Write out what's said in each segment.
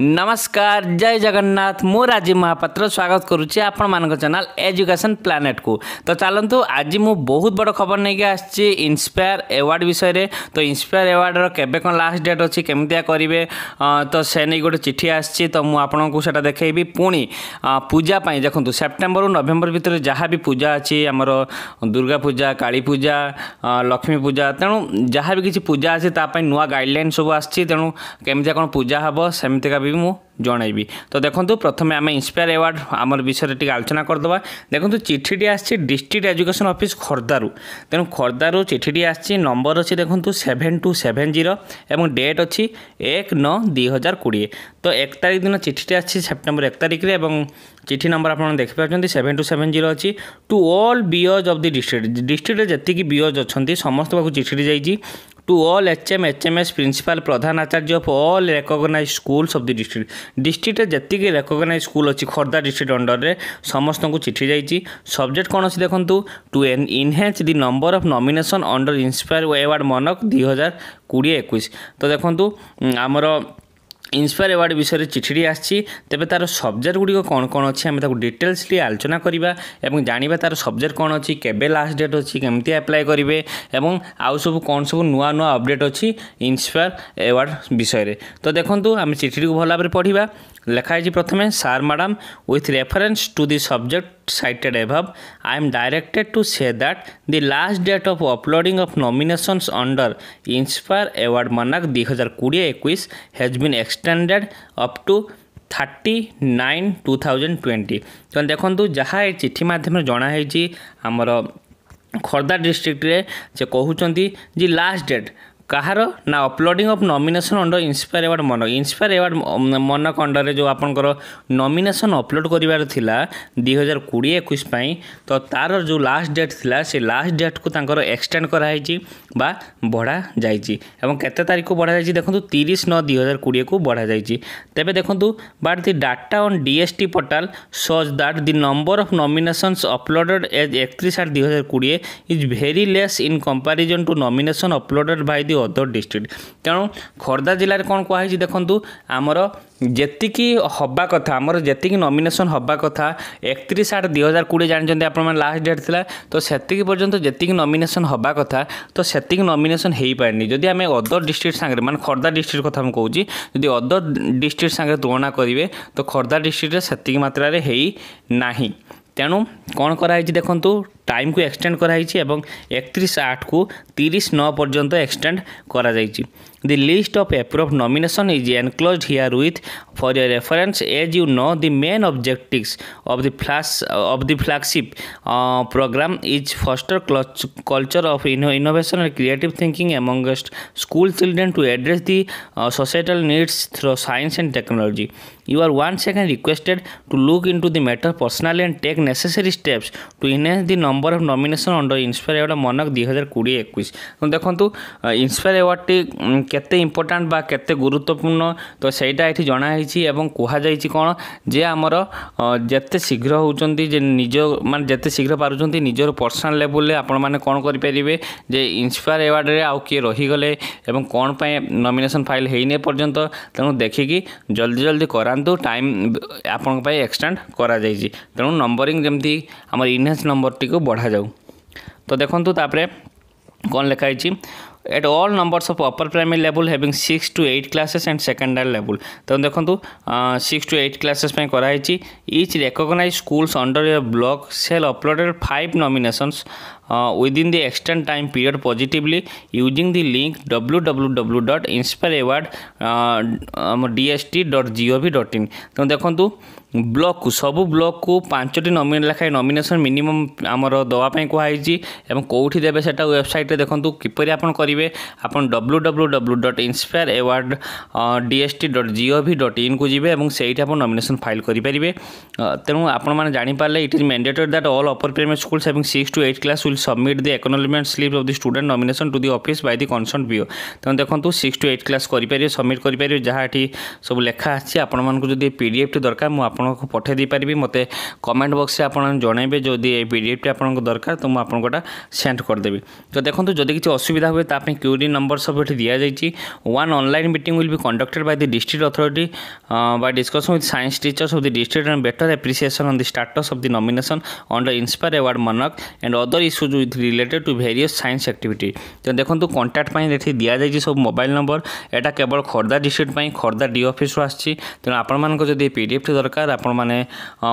नमस्कार जय जगन्नाथ ମୁଁ ରାଜୀବ ମହାପାତ୍ର ସ୍ୱାଗତ କରୁଛି ଆପଣମାନଙ୍କ ଚ୍ୟାନେଲ୍ ଏଜୁକେସନ୍ ପ୍ଲାନେଟ୍କୁ ତ ଚାଲନ୍ତୁ ଆଜି ମୁଁ ବହୁତ ବଡ଼ ଖବର ନେଇକି ଆସିଛି ଇନ୍ସପାୟାର ଆୱାର୍ଡ଼ ବିଷୟରେ ତ ଇନ୍ସପାୟାର ଆୱାର୍ଡ଼ର କେବେ କ'ଣ ଲାଷ୍ଟ ଡେଟ୍ ଅଛି କେମିତିଆ କରିବେ ତ ସେ ନେଇ ଗୋଟେ ଚିଠି ଆସିଛି ତ ମୁଁ ଆପଣଙ୍କୁ ସେଇଟା ଦେଖାଇବି ପୁଣି ପୂଜା ପାଇଁ ଦେଖନ୍ତୁ ସେପ୍ଟେମ୍ବରରୁ ନଭେମ୍ବର ଭିତରେ ଯାହା ବି ପୂଜା ଅଛି ଆମର ଦୁର୍ଗା ପୂଜା କାଳୀ ପୂଜା ଲକ୍ଷ୍ମୀ ପୂଜା ତେଣୁ ଯାହା ବି କିଛି ପୂଜା ଅଛି ତା ପାଇଁ ନୂଆ ଗାଇଡ଼ଲାଇନ୍ ସବୁ ଆସିଛି ତେଣୁ କେମିତିଆ କ'ଣ ପୂଜା ହେବ ସେମିତିକା ବି ମୁଁ ଜଣାଇବି ତ ଦେଖନ୍ତୁ ପ୍ରଥମେ ଆମେ ଇନ୍ସପାୟାର ଆୱାର୍ଡ଼ ଆମର ବିଷୟରେ ଟିକେ ଆଲୋଚନା କରିଦେବା ଦେଖନ୍ତୁ ଚିଠିଟି ଆସିଛି ଡିଷ୍ଟ୍ରିକ୍ଟ ଏଜୁକେସନ୍ ଅଫିସ୍ ଖୋର୍ଦ୍ଧାରୁ ତେଣୁ ଖୋର୍ଦ୍ଧାରୁ ଚିଠିଟି ଆସିଛି ନମ୍ବର ଅଛି ଦେଖନ୍ତୁ ସେଭେନ୍ ଟୁ ସେଭେନ୍ ଜିରୋ ଏବଂ ଡେଟ୍ ଅଛି ଏକ ନଅ ଦୁଇ ହଜାର କୋଡ଼ିଏ ତ ଏକ ତାରିଖ ଦିନ ଚିଠିଟି ଆସିଛି ସେପ୍ଟେମ୍ବର ଏକ ତାରିଖରେ ଏବଂ ଚିଠି ନମ୍ବର ଆପଣ ଦେଖିପାରୁଛନ୍ତି ସେଭେନ୍ ଟୁ ସେଭେନ୍ ଜିରୋ ଅଛି to all BEOs of the district ଡିଷ୍ଟ୍ରିକ୍ଟରେ ଯେତିକି ବିଓଜ୍ ଅଛନ୍ତି ସମସ୍ତ ପାଖକୁ ଚିଠିଟି ଯାଇଛି to all HM, HMS principal, pradhan acharya of all recognized schools of the district. District ରେ ଯେତିକି recognized school ଅଛି ଖୋର୍ଦ୍ଧା district under ରେ ସମସ୍ତଙ୍କୁ ଚିଠି ଯାଇଛି subject କ'ଣ ଅଛି ଦେଖନ୍ତୁ to enhance the number of nomination under inspire award monarch 2020 21 ତ ଦେଖନ୍ତୁ ଆମର ইন্সপায়ার ଆୱାର୍ଡ଼ ବିଷୟରେ ଚିଠିଟି ଆସିଛି ତେବେ ତା'ର ସବଜେକ୍ଟ ଗୁଡ଼ିକ କ'ଣ କ'ଣ ଅଛି ଆମେ ତାକୁ ଡିଟେଲ୍ସଲି ଆଲୋଚନା କରିବା ଏବଂ ଜାଣିବା ତା'ର ସବଜେକ୍ଟ କ'ଣ ଅଛି କେବେ ଲାଷ୍ଟ ଡେଟ୍ ଅଛି କେମିତି ଆପ୍ଲାଏ କରିବେ ଏବଂ ଆଉ ସବୁ କ'ଣ ସବୁ ନୂଆ ନୂଆ ଅପଡ଼େଟ୍ ଅଛି ଇନ୍ସପାୟାର ଆୱାର୍ଡ଼ ବିଷୟରେ ତ ଦେଖନ୍ତୁ ଆମେ ଚିଠିଟିକୁ ଭଲ ଭାବରେ ପଢ଼ିବା লেখাইছি প্রথমে sir madam with reference to the subject cited above, I am directed to say that the last date of uploading of nominations under Inspire Award Monarch 2020-21 has been extended up to thirty nine two thousand twenty ତେଣୁ ଦେଖନ୍ତୁ ଯାହା ଏ ଚିଠି ମାଧ୍ୟମରେ ଜଣାହେଇଛି ଆମର ଖୋର୍ଦ୍ଧା ଡିଷ୍ଟ୍ରିକ୍ଟରେ ସେ କହୁଛନ୍ତି ଯେ ଲାଷ୍ଟ ଡେଟ୍ କାହାର ନା uploading of nomination under Inspire Award Manak Inspire Award Manak ଅଣ୍ଡରରେ ଯେଉଁ ଆପଣଙ୍କର ନମିନେସନ୍ ଅପଲୋଡ଼ କରିବାର ଥିଲା ଦୁଇ ହଜାର କୋଡ଼ିଏ ଏକୋଇଶ ପାଇଁ ତ ତା'ର ଯେଉଁ ଲାଷ୍ଟ ଡେଟ୍ ଥିଲା ସେ ଲାଷ୍ଟ ଡେଟ୍କୁ ତାଙ୍କର ଏକ୍ସଟେଣ୍ଡ କରାହେଇଛି ବା ବଢ଼ା ଯାଇଛି ଏବଂ କେତେ ତାରିଖକୁ ବଢ଼ା ଯାଇଛି ଦେଖନ୍ତୁ ତିରିଶ ନଅ ଦୁଇ ହଜାର କୋଡ଼ିଏକୁ ବଢ଼ା ଯାଇଛି ତେବେ ଦେଖନ୍ତୁ but the data on DST portal shows that the number of nominations uploaded as ଏକତିରିଶ ଆଠ ଦୁଇ ହଜାର କୋଡ଼ିଏ is very less in comparison to nomination uploaded by the other district ତେଣୁ ଖୋର୍ଦ୍ଧା ଜିଲ୍ଲାରେ କ'ଣ କୁହାହେଇଛି ଦେଖନ୍ତୁ ଆମର ଯେତିକି ହେବା କଥା ଆମର ଯେତିକି ନମିନେସନ୍ ହେବା କଥା ଏକତିରିଶ ଆଠ ଦୁଇ ହଜାର କୋଡ଼ିଏ ଜାଣିଛନ୍ତି ଆପଣମାନେ ଲାଷ୍ଟ ଡେଟ୍ ଥିଲା ତ ସେତିକି ପର୍ଯ୍ୟନ୍ତ ଯେତିକି ନମିନେସନ୍ ହେବା କଥା ତ ସେତିକି ନମିନେସନ୍ ହୋଇପାରିନି ଯଦି ଆମେ ଅଦର ଡିଷ୍ଟ୍ରିକ୍ଟ ସାଙ୍ଗରେ ମାନେ ଖୋର୍ଦ୍ଧା ଡିଷ୍ଟ୍ରିକ୍ଟ କଥା ମୁଁ କହୁଛି ଯଦି ଅଦର ଡିଷ୍ଟ୍ରିକ୍ଟ ସାଙ୍ଗରେ ତୁଳନା କରିବେ ତ ଖୋର୍ଦ୍ଧା ଡିଷ୍ଟ୍ରିକ୍ଟରେ ସେତିକି ମାତ୍ରାରେ ହେଇ ନାହିଁ ତେଣୁ କ'ଣ କରାହେଇଛି ଦେଖନ୍ତୁ টাইমকু এক্সটেন্ড করা হয়েছে এবং একত্রিশ আটকু তিরিশ ন পর্যন্ত এক্সটেন্ড করা যাইছে the list of approve nomination is enclosed herewith for your reference as you know the main objectives of the flash of the flagship programme is foster culture of innovation and creative thinking amongst school children to address the uh, societal needs through science and technology. You are once again requested to look into the matter personally and take necessary steps to enhance the number number of nomination under Inspire Award Manak দুই হাজার কুড়ি একুশ দেখন্তু inspire অ্যাওয়ার্ডটি কেতে important বা কেতে গুরুত্বপূর্ণ তো সেইটা এটি জনা হয়েছি এবং কুহযাইছি কোণ যে আমার যেতে শীঘ্র হচ্ছেন যে নিজ মানে যেতে শীঘ্র পারুচ্ছেন নিজের পর্সনাল লেভেলে আপনার মানে কোণ করে পেয়ে যে ইন্সপায়ার অ্যাওয়ার্ডে আউ কি রহিগলে এবং কোণ পাই নমিনেসন ফাইল হয়ে পর্যন্ত তেমন দেখিকি জলদি জলদি করাতু টাইম আপনার এক্সটেন্ড করা যাই তেমন নম্বরিং যেমি আমার ইনহেন্স নম্বরটি বঢ়াযাଉ ତ ଦେଖନ୍ତୁ ତାପରେ କ'ଣ ଲେଖା ହେଇଛି at all numbers of upper primary level having 6 to 8 classes and secondary level ତେଣୁ ଦେଖନ୍ତୁ 6 to 8 classes ପାଇଁ କରାହେଇଛି each recognized schools under your block shall uploaded 5 nominations uh, within the extended time period positively using the link www.inspireaward uh, um, dst.gov.in ତେଣୁ ଦେଖନ୍ତୁ ବ୍ଲକ୍କୁ ସବୁ ବ୍ଲକ୍କୁ ପାଞ୍ଚଟି ନମିନେ ଲେଖାଏଁ nomination minimum ଆମର ଦେବା ପାଇଁ କୁହାହେଇଛି ଏବଂ କେଉଁଠି ଦେବେ ସେଟା ୱେବସାଇଟ୍ରେ ଦେଖନ୍ତୁ କିପରି ଆପଣ କରିବେ ଆପଣ W W W dot Inspire Award D S T dot G O V dot ଇନ୍କୁ ଯିବେ ଏବଂ ସେଇଠି ଆପଣ ନମିନେସନ୍ ଫାଇଲ୍ କରିପାରିବେ ତେଣୁ ଆପଣମାନେ ଜାଣିପାରିଲେ it is mandated that all upper primary schools having six to eight class will submit the acknowledgement slip of the student nomination to the office by the concerned BEO ତେଣୁ ଦେଖନ୍ତୁ six to eight class କରିପାରିବେ submit କରିପାରିବେ ଯାହା ଏଠି ସବୁ ଲେଖା ଆସିଛି ଆପଣମାନଙ୍କୁ ଯଦି ପି ଡି ଏଫ୍ଟି ଦରକାର ମୁଁ ଆପଣ ଆପଣଙ୍କୁ ପଠାଇ ଦେଇପାରିବି ମୋତେ କମେଣ୍ଟ ବକ୍ସରେ ଆପଣ ଜଣାଇବେ ଯଦି ଏ ପିଡ଼ିଏଫ୍ଟି ଆପଣଙ୍କ ଦରକାର ତ ମୁଁ ଆପଣଙ୍କୁ ଏଟା ସେଣ୍ଡ କରିଦେବି ତ ଦେଖନ୍ତୁ ଯଦି କିଛି ଅସୁବିଧା ହୁଏ ତା ପାଇଁ କ୍ୟୁରି ନମ୍ବର ସବୁ ଏଠି ଦିଆଯାଇଛି one online meeting will be conducted by the district authority by discussion with science teachers of the district and better appreciation on the status of the nomination under Inspire Award Manak and other issues with related to various science activity ତ ଦେଖନ୍ତୁ contact ପାଇଁ ଏଠି ଦିଆଯାଇଛି ସବୁ mobile number ଏଇଟା କେବଳ Khordha district ପାଇଁ Khordha D ଅଫିସ୍ରୁ ଆସିଛି ତେଣୁ ଆପଣମାନଙ୍କ ଯଦି ପି ଡି ଏଫ୍ଟି ଦରକାର ଆପଣମାନେ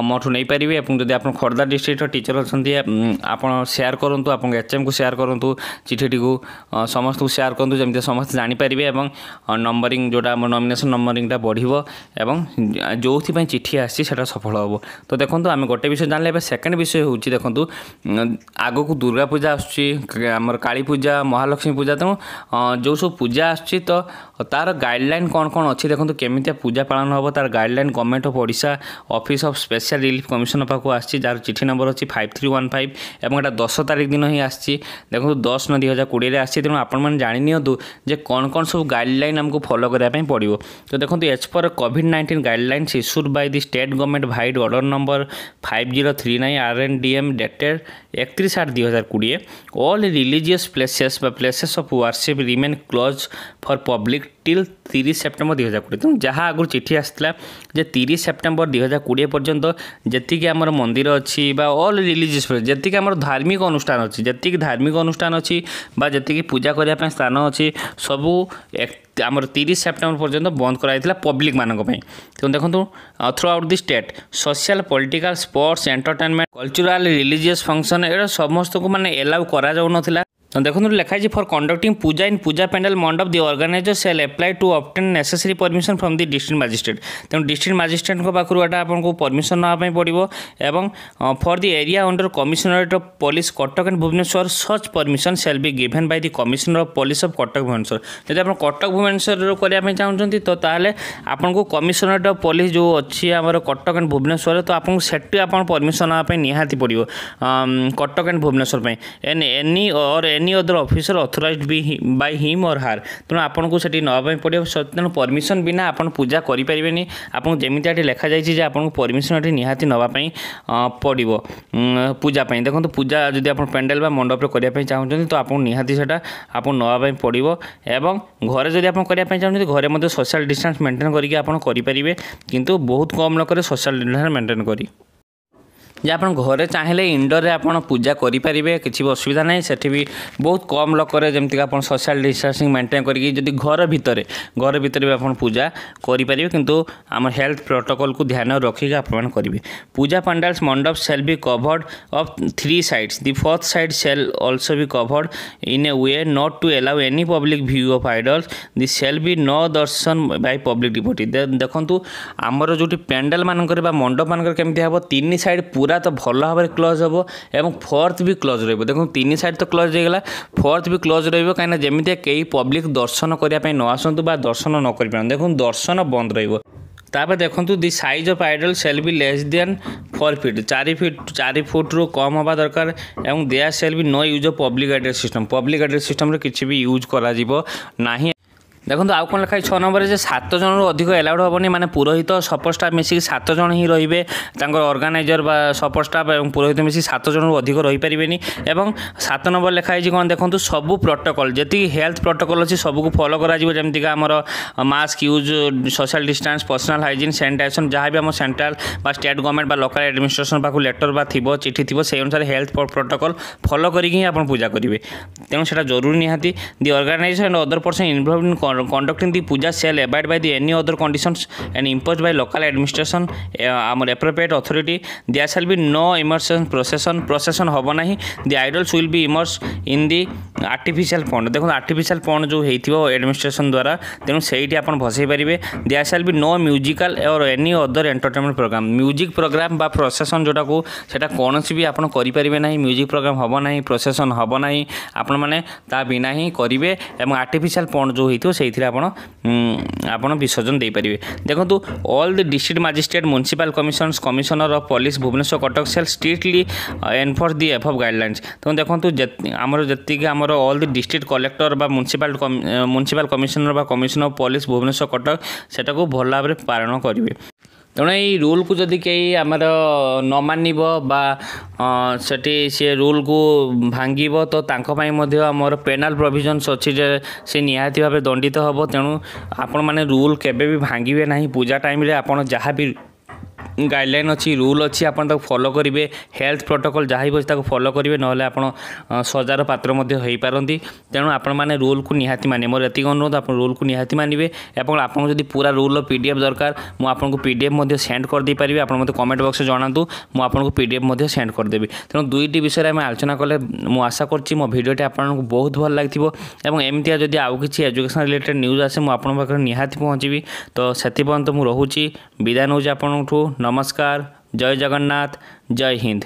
ମୋଠୁ ନେଇପାରିବେ ଏବଂ ଯଦି ଆପଣ ଖୋର୍ଦ୍ଧା ଡିଷ୍ଟ୍ରିକ୍ଟର ଟିଚର୍ ଅଛନ୍ତି ଆପଣ ସେୟାର କରନ୍ତୁ ଆପଣଙ୍କ ଏଚ୍ଏମ୍କୁ ସେୟାର କରନ୍ତୁ ଚିଠିଟିକୁ ସମସ୍ତଙ୍କୁ ସେୟାର କରନ୍ତୁ ଯେମିତି ସମସ୍ତେ ଜାଣିପାରିବେ ଏବଂ ନମ୍ବରିଂ ଯେଉଁଟା ଆମ ନମିନେସନ୍ ନମ୍ବରିଂଟା ବଢ଼ିବ ଏବଂ ଯେଉଁଥିପାଇଁ ଚିଠି ଆସିଛି ସେଟା ସଫଳ ହେବ ତ ଦେଖନ୍ତୁ ଆମେ ଗୋଟେ ବିଷୟ ଜାଣିଲେ ଏବେ ସେକେଣ୍ଡ ବିଷୟ ହେଉଛି ଦେଖନ୍ତୁ ଆଗକୁ ଦୁର୍ଗା ପୂଜା ଆସୁଛି ଆମର କାଳୀ ପୂଜା ମହାଲକ୍ଷ୍ମୀ ପୂଜା ତେଣୁ ଯେଉଁ ସବୁ ପୂଜା ଆସୁଛି ତ ତାର ଗାଇଡ଼ଲାଇନ୍ କ'ଣ କ'ଣ ଅଛି ଦେଖନ୍ତୁ କେମିତିଆ ପୂଜା ପାଳନ ହେବ ତାର guideline government of Odisha office of special relief commission ପାଖକୁ ଆସିଛି ଯାହାର ଚିଠି ନମ୍ବର ଅଛି ଫାଇଭ୍ ଥ୍ରୀ ୱାନ୍ ଫାଇଭ୍ ଏବଂ ଏଇଟା ଦଶ ତାରିଖ ଦିନ ହିଁ ଆସିଛି ଦେଖନ୍ତୁ ଦଶ ନଅ ଦୁଇ ହଜାର କୋଡ଼ିଏରେ ଆସିଛି ତେଣୁ ଆପଣମାନେ ଜାଣିନିଅନ୍ତୁ ଯେ କ'ଣ କ'ଣ ସବୁ ଗାଇଡ଼ଲାଇନ୍ ଆମକୁ ଫଲୋ କରିବା ପାଇଁ ପଡ଼ିବ ତ ଦେଖନ୍ତୁ H for COVID nineteen guideline issued by the state government vide order number five zero three nine R N D M dated একত্রিশ আট দুই হাজার কোড়িয়ে অল রিলিজিয়স প্লেসেস বা places of worship remain close for public till তিরিশ September দুই হাজার কোড়িয়ে তেমন যা আগর চিঠি আসছিলা যে তিরিশ সেপ্টেম্বর দুই হাজার কোড়িয়ে পর্যন্ত যেতিকি আমার মন্দির অছি বা অল রিলিজিয়াস যেতিকি আমার ধার্মিক অনুষ্ঠান অছি যেতিকি ধার্মিক অনুষ্ঠান অছি বা যেতিকি পূজা করিয়া পাই স্থান অছি সবু আমার তিরিশ সেপ্টেম্বর পর্যন্ত বন্ধ করা হয়েছিল পব্লিক মানক পাই তেমন দেখুন throughout the state social political sports entertainment cultural religious function এটা সমস্ত মানে এলাউ করা যাও নথিলা तो देखो लिखाई फर conducting Puja in puja pandal mandap the organiser shall apply to obtain necessary permission from the district magistrate तेणु डिस्ट्रिक्ट माजिस्ट्रेट पाखु आपको परमिशन नापी पड़ो एवं for the area under commissionerate of police Cuttack and Bhubaneswar such permission shall be given by the commissioner of police of Cuttack Bhubaneswar जब आप कटक भुवनेश्वर करने चाहते तो आपको कमिशनरेट अफ पुलिस जो अच्छी आम कटक एंड भुवनेश्वर तो आपको से परमिशन नापी निहाती पड़ो Cuttack and Bhubaneswar and any or any other officer authorise be by him or her ତେଣୁ ଆପଣଙ୍କୁ ସେଠି ନେବା ପାଇଁ ପଡ଼ିବ ତେଣୁ ପରମିସନ୍ ବିନା ଆପଣ ପୂଜା କରିପାରିବେନି ଆପଣଙ୍କୁ ଯେମିତି ଏଠି ଲେଖାଯାଇଛି ଯେ ଆପଣଙ୍କୁ ପରମିସନ୍ ଏଠି ନିହାତି ନେବା ପାଇଁ ପଡ଼ିବ ପୂଜା ପାଇଁ ଦେଖନ୍ତୁ ପୂଜା ଯଦି ଆପଣ ପେଣ୍ଡେଲ୍ ବା ମଣ୍ଡପରେ କରିବା ପାଇଁ ଚାହୁଁଛନ୍ତି ତ ଆପଣଙ୍କୁ ନିହାତି ସେଟା ଆପଣ ନେବା ପାଇଁ ପଡ଼ିବ ଏବଂ ଘରେ ଯଦି ଆପଣ କରିବା ପାଇଁ ଚାହୁଁଛନ୍ତି ଘରେ ମଧ୍ୟ ସୋସିଆଲ୍ ଡିଷ୍ଟାନ୍ସ ମେଣ୍ଟେନ୍ କରିକି ଆପଣ କରିପାରିବେ କିନ୍ତୁ ବହୁତ କମ୍ ଲୋକରେ ସୋସିଆଲ୍ ଡିଷ୍ଟାନ୍ସ ମେଣ୍ଟେନ୍ କରି ଯେ ଆପଣ ଘରେ ଚାହିଁଲେ ଇନଡୋରରେ ଆପଣ ପୂଜା କରିପାରିବେ କିଛି ବି ଅସୁବିଧା ନାହିଁ ସେଠି ବି ବହୁତ କମ୍ ଲୋକରେ ଯେମିତିକି ଆପଣ ସୋସିଆଲ୍ ଡିଷ୍ଟାନ୍ସିଂ ମେଣ୍ଟେନ୍ କରିକି ଯଦି ଘର ଭିତରେ ଘର ଭିତରେ ବି ଆପଣ ପୂଜା କରିପାରିବେ କିନ୍ତୁ ଆମ ହେଲ୍ଥ ପ୍ରୋଟୋକଲ୍କୁ ଧ୍ୟାନ ରଖିକି ଆପଣମାନେ କରିବେ puja pandals mandap shall be covered of three sides the fourth side shall also be covered in a way not to allow any public view of idols the shall be no darshan Bai public ଡିପୋଟି ଦେଖନ୍ତୁ ଆମର ଯେଉଁଠି ପେଣ୍ଡାଲ୍ ମାନଙ୍କରେ ବା ମଣ୍ଡପ ମାନଙ୍କରେ କେମିତି ହେବ ତିନି ସାଇଡ଼୍ ପୁରା ପୁରା ତ ଭଲ ଭାବରେ କ୍ଲୋଜ୍ ହେବ ଏବଂ ଫୋର୍ଥ ବି କ୍ଲୋଜ୍ ରହିବ ଦେଖନ୍ତୁ ତିନି ସାଇଡ଼୍ ତ କ୍ଲୋଜ୍ ହେଇଗଲା ଫୋର୍ଥ ବି କ୍ଲୋଜ୍ ରହିବ କାହିଁକିନା ଯେମିତିଆ କେହି ପବ୍ଲିକ୍ ଦର୍ଶନ କରିବା ପାଇଁ ନ ଆସନ୍ତୁ ବା ଦର୍ଶନ ନ କରିପାରନ୍ତୁ ଦେଖନ୍ତୁ ଦର୍ଶନ ବନ୍ଦ ରହିବ তাপরে দেখুন the size of idol shall be less than four feet চারি ফিট চারি ফুট্রু কম হওয়া দরকার এবং there shall be no use of public address system public address সিস্টমরে কিছু বি ইউজ করা যাব না ଦେଖନ୍ତୁ ଆଉ କ'ଣ ଲେଖା ଛଅ ନମ୍ବରରେ ଯେ ସାତ ଜଣରୁ ଅଧିକ ଆଲାଉଡ଼୍ ହେବନି ମାନେ ପୁରୋହିତ ସପୋର୍ଟ ଷ୍ଟାଫ୍ ମିଶିକି ସାତ ଜଣ ହିଁ ରହିବେ ତାଙ୍କର ଅର୍ଗାନାଇଜର୍ ବା ସପୋର୍ଟ ଷ୍ଟାଫ୍ ଏବଂ ପୁରୋହିତ ମିଶିକି ସାତ ଜଣରୁ ଅଧିକ ରହିପାରିବେନି ଏବଂ ସାତ ନମ୍ବର ଲେଖା ହେଇଛି କ'ଣ ଦେଖନ୍ତୁ ସବୁ ପ୍ରୋଟୋକଲ୍ ଯେତିକି ହେଲ୍ଥ ପ୍ରୋଟୋକଲ୍ ଅଛି ସବୁକୁ ଫଲୋ କରାଯିବ ଯେମିତିକି ଆମର mask use social distance personal hygiene sanitisation ଯାହା ବି ଆମ ସେଣ୍ଟ୍ରାଲ୍ ବା ଷ୍ଟେଟ୍ ଗଭର୍ଣ୍ଣମେଣ୍ଟ ବା ଲୋକାଲ୍ ଆଡ଼ମିନିଷ୍ଟ୍ରେସନ୍ ପାଖକୁ ଲେଟର୍ ବା ଥିବ ଚିଠି ଥିବ ସେହି ଅନୁସାରେ ହେଲ୍ଥ ପ୍ରୋଟୋକଲ୍ ଫଲୋ କରିକି ହିଁ ଆପଣ ପୂଜା କରିବେ ତେଣୁ ସେଇଟା ଜରୁରୀ ନିହାତି the organisation and other person involve in conducting the puja shall abide by the any other conditions and imposed by local administration uh, our appropriate authority there shall be no immersion procession procession হব ନାହିଁ the idols will be immersed in the artificial pond দেখুন artificial pond जो ହେଇଥିବ administration द्वारा ତେଣୁ ସେଇଠି ଆପଣ ଭସେଇ ପାରିବେ there shall be no musical or any other entertainment program music program বা procession ଯୋଉଟାକୁ ସେଟା କୌଣସି ବି ଆପଣ କରିପାରିବେ ନାହିଁ music program ହବ ନାହିଁ procession ହବ ନାହିଁ ଆପଣମାନେ ତା ବିନା ହିଁ କରିବେ ଏବଂ artificial pond जो ହେଇଥିବ ସେଇଥିରେ ଆପଣ ଆପଣ ବିସର୍ଜନ ଦେଇପାରିବେ ଦେଖନ୍ତୁ all the district magistrate municipal commissioners commissioner of police Bhubaneswar Cuttack shall strictly enforce the F of guidelines ତେଣୁ ଦେଖନ୍ତୁ ଆମର ଯେତିକି ଆମର ଅଲ୍ ଦି ଡିଷ୍ଟ୍ରିକ୍ଟ କଲେକ୍ଟର ବା ମ୍ୟୁନିସିପାଲ ମ୍ୟୁନିସିପାଲ କମିଶନର ବା commissioner of police Bhubaneswar Cuttack ସେଟାକୁ ଭଲ ଭାବରେ ପାଳନ କରିବେ ତେଣୁ ଏଇ ରୁଲ୍କୁ ଯଦି କେହି ଆମର ନ ମାନିବ ବା ସେଠି ସିଏ ରୁଲ୍କୁ ଭାଙ୍ଗିବ ତ ତାଙ୍କ ପାଇଁ ମଧ୍ୟ ଆମର ପେନାଲ୍ ପ୍ରୋଭିଜନ୍ସ ଅଛି ଯେ ସେ ନିହାତି ଭାବେ ଦଣ୍ଡିତ ହେବ ତେଣୁ ଆପଣମାନେ ରୁଲ୍ କେବେ ବି ଭାଙ୍ଗିବେ ନାହିଁ ପୂଜା ଟାଇମ୍ରେ ଆପଣ ଯାହା ବି ଗାଇଡ଼ଲାଇନ୍ ଅଛି ରୁଲ୍ ଅଛି ଆପଣ ତାକୁ ଫଲୋ କରିବେ ହେଲ୍ଥ ପ୍ରୋଟୋକଲ୍ ଯାହା ବି ଅଛି ତାକୁ ଫଲୋ କରିବେ ନହେଲେ ଆପଣ ସଜାର ପାତ୍ର ମଧ୍ୟ ହୋଇପାରନ୍ତି ତେଣୁ ଆପଣମାନେ ରୁଲ୍କୁ ନିହାତି ମାନିବେ ମୋର ଏତିକି ଅନୁରୋଧ ଆପଣ ରୁଲ୍କୁ ନିହାତି ମାନିବେ ଏବଂ ଆପଣଙ୍କୁ ଯଦି ପୁରା ରୁଲ୍ର ପି ଡି ଏଫ୍ ଦରକାର ମୁଁ ଆପଣଙ୍କୁ ପି ଡି ଏଫ୍ ମଧ୍ୟ ସେଣ୍ଡ କରିଦେଇପାରିବି ଆପଣ ମୋତେ କମେଣ୍ଟ ବକ୍ସରେ ଜଣାନ୍ତୁ ମୁଁ ଆପଣଙ୍କୁ ପି ଡି ଏଫ୍ ମଧ୍ୟ ସେଣ୍ଡ କରିଦେବି ତେଣୁ ଦୁଇଟି ବିଷୟରେ ଆମେ ଆଲୋଚନା କଲେ ମୁଁ ଆଶା କରୁଛି ମୋ ଭିଡ଼ିଓଟି ଆପଣଙ୍କୁ ବହୁତ ଭଲ ଲାଗିଥିବ ଏବଂ ଏମିତିଆ ଯଦି ଆଉ କିଛି ଏଜୁକେସନ୍ ରିଲେଟେଡ଼ ନ୍ୟୁଜ୍ ଆସେ ମୁଁ ଆପଣଙ୍କ ପାଖରେ ନିହାତି ପହଞ୍ଚିବି ତ ସେଥିପର୍ଯ୍ୟନ୍ତ ମୁଁ ରହୁଛି ବିଦାୟ ନେଉଛି ଆପଣଙ୍କଠୁ नमस्कार जय जगन्नाथ जय हिंद